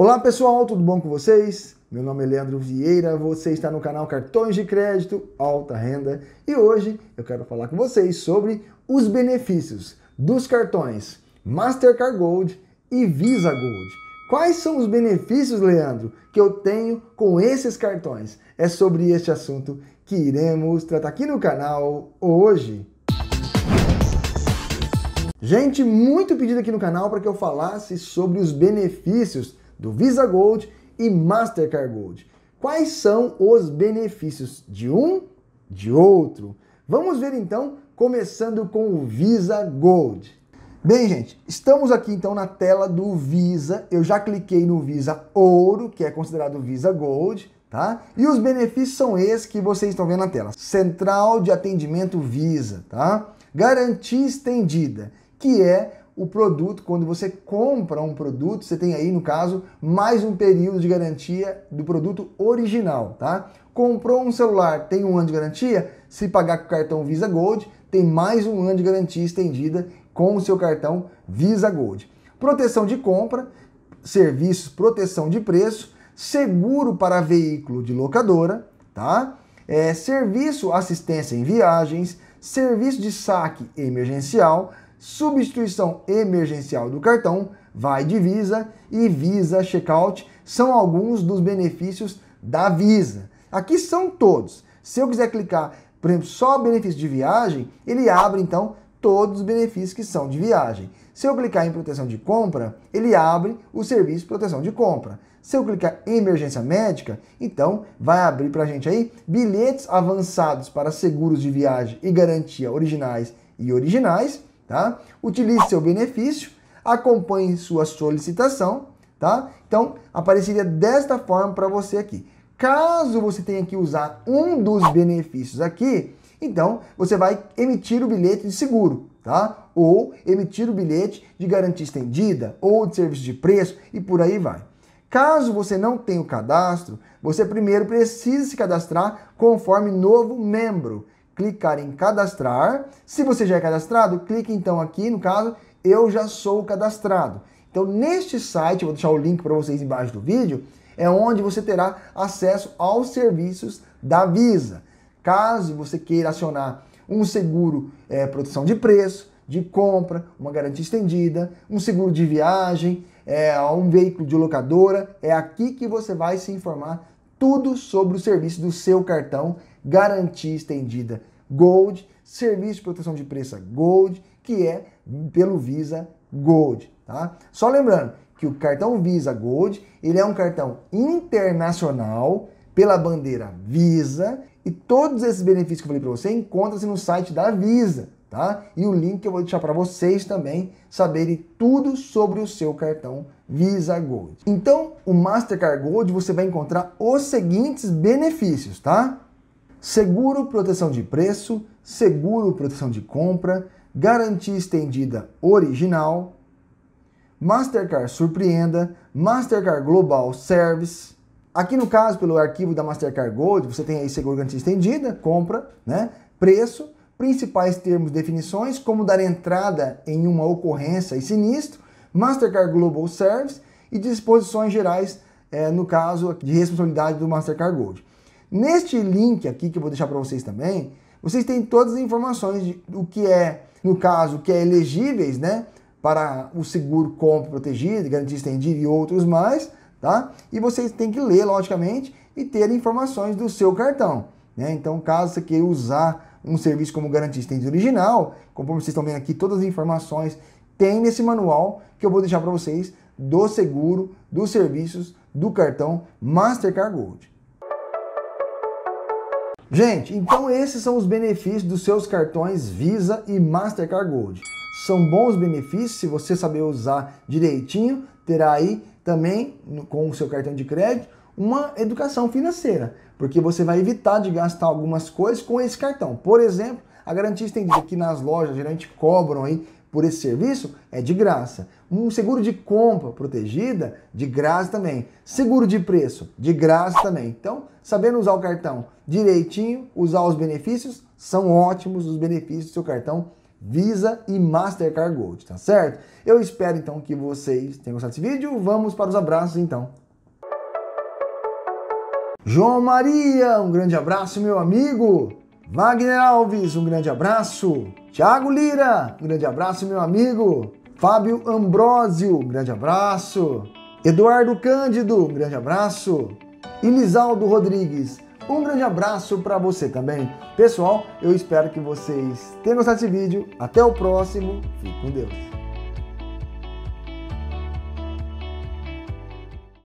Olá pessoal, tudo bom com vocês? Meu nome é Leandro Vieira, você está no canal Cartões de Crédito Alta Renda e hoje eu quero falar com vocês sobre os benefícios dos cartões Mastercard Gold e Visa Gold. Quais são os benefícios, Leandro, que eu tenho com esses cartões? É sobre este assunto que iremos tratar aqui no canal hoje. Gente, muito pedido aqui no canal para que eu falasse sobre os benefícios do Visa Gold e Mastercard Gold. Quais são os benefícios de um, de outro? Vamos ver então, começando com o Visa Gold. Bem, gente, estamos aqui então na tela do Visa. Eu já cliquei no Visa Ouro, que é considerado Visa Gold, tá? E os benefícios são esses que vocês estão vendo na tela. Central de atendimento Visa, tá? Garantia estendida, que é o produto, quando você compra um produto, você tem aí, no caso, mais um período de garantia do produto original, tá? Comprou um celular, tem um ano de garantia? Se pagar com o cartão Visa Gold, tem mais um ano de garantia estendida com o seu cartão Visa Gold. Proteção de compra, serviços, proteção de preço, seguro para veículo de locadora, tá? É, serviço assistência em viagens, serviço de saque emergencial, substituição emergencial do cartão, vai de Visa e Visa Checkout são alguns dos benefícios da Visa. Aqui são todos. Se eu quiser clicar, por exemplo, só benefício de viagem, ele abre então todos os benefícios que são de viagem. Se eu clicar em proteção de compra, ele abre o serviço de proteção de compra. Se eu clicar em emergência médica, então vai abrir para a gente aí bilhetes avançados para seguros de viagem e garantia originais e originais tá? Utilize seu benefício, acompanhe sua solicitação, tá? Então, apareceria desta forma para você aqui. Caso você tenha que usar um dos benefícios aqui, então você vai emitir o bilhete de seguro, tá? Ou emitir o bilhete de garantia estendida ou de serviço de preço e por aí vai. Caso você não tenha o cadastro, você primeiro precisa se cadastrar conforme novo membro clicar em cadastrar. Se você já é cadastrado, clique então aqui, no caso, eu já sou cadastrado. Então, neste site, vou deixar o link para vocês embaixo do vídeo, é onde você terá acesso aos serviços da Visa. Caso você queira acionar um seguro é, proteção de preço, de compra, uma garantia estendida, um seguro de viagem, é, um veículo de locadora, é aqui que você vai se informar tudo sobre o serviço do seu cartão, garantia estendida Gold, serviço de proteção de preço Gold, que é pelo Visa Gold, tá? Só lembrando que o cartão Visa Gold, ele é um cartão internacional pela bandeira Visa e todos esses benefícios que eu falei para você encontra-se no site da Visa, tá? E o link eu vou deixar para vocês também saberem tudo sobre o seu cartão Visa Gold. Então, o Mastercard Gold você vai encontrar os seguintes benefícios, tá? seguro proteção de preço, seguro proteção de compra, garantia estendida original, Mastercard Surpreenda, Mastercard Global Service. Aqui no caso, pelo arquivo da Mastercard Gold, você tem aí seguro garantia estendida, compra, né? Preço, principais termos e definições, como dar entrada em uma ocorrência e sinistro, Mastercard Global Service e disposições gerais, é, no caso de responsabilidade do Mastercard Gold. Neste link aqui que eu vou deixar para vocês também, vocês têm todas as informações do que é, no caso, que é elegíveis, né? Para o seguro compra protegido, garantia estendida e outros mais, tá? E vocês têm que ler, logicamente, e ter informações do seu cartão, né? Então, caso você queira usar um serviço como garantia estendida original, como vocês estão vendo aqui, todas as informações tem nesse manual que eu vou deixar para vocês do seguro, dos serviços, do cartão Mastercard Gold. Gente, então esses são os benefícios dos seus cartões Visa e Mastercard Gold. São bons benefícios, se você saber usar direitinho, terá aí também com o seu cartão de crédito uma educação financeira, porque você vai evitar de gastar algumas coisas com esse cartão. Por exemplo, a garantia estendida que nas lojas geralmente cobram aí por esse serviço é de graça. Um seguro de compra protegida, de graça também. Seguro de preço, de graça também. Então, sabendo usar o cartão direitinho, usar os benefícios, são ótimos os benefícios do seu cartão Visa e Mastercard Gold, tá certo? Eu espero então que vocês tenham gostado desse vídeo. Vamos para os abraços então. João Maria, um grande abraço, meu amigo! Wagner Alves, um grande abraço. Tiago Lira, um grande abraço, meu amigo. Fábio Ambrosio, um grande abraço. Eduardo Cândido, um grande abraço. Elisaldo Rodrigues, um grande abraço para você também. Pessoal, eu espero que vocês tenham gostado desse vídeo. Até o próximo. Fique com Deus.